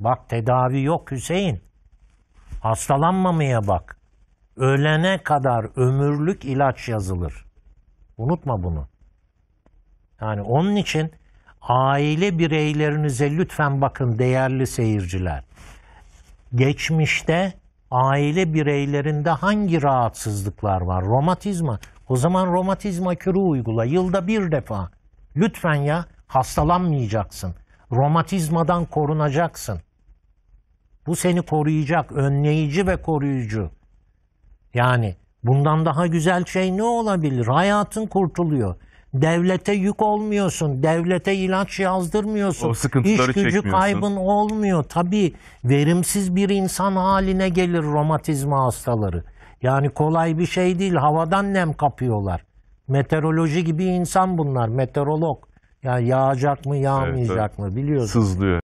Bak tedavi yok Hüseyin. Hastalanmamaya bak. Ölene kadar ömürlük ilaç yazılır. Unutma bunu. Yani onun için aile bireylerinize lütfen bakın değerli seyirciler. Geçmişte aile bireylerinde hangi rahatsızlıklar var? Romatizma. O zaman romatizma kürü uygula. Yılda bir defa. Lütfen ya hastalanmayacaksın. Romatizmadan korunacaksın. Bu seni koruyacak, önleyici ve koruyucu. Yani bundan daha güzel şey ne olabilir? Hayatın kurtuluyor. Devlete yük olmuyorsun, devlete ilaç yazdırmıyorsun, o iş gücü kaybın olmuyor. Tabii verimsiz bir insan haline gelir romatizma hastaları. Yani kolay bir şey değil, havadan nem kapıyorlar. Meteoroloji gibi insan bunlar, meteorolog. Yani yağacak mı, yağmayacak evet. mı biliyorsun. Sızlıyor.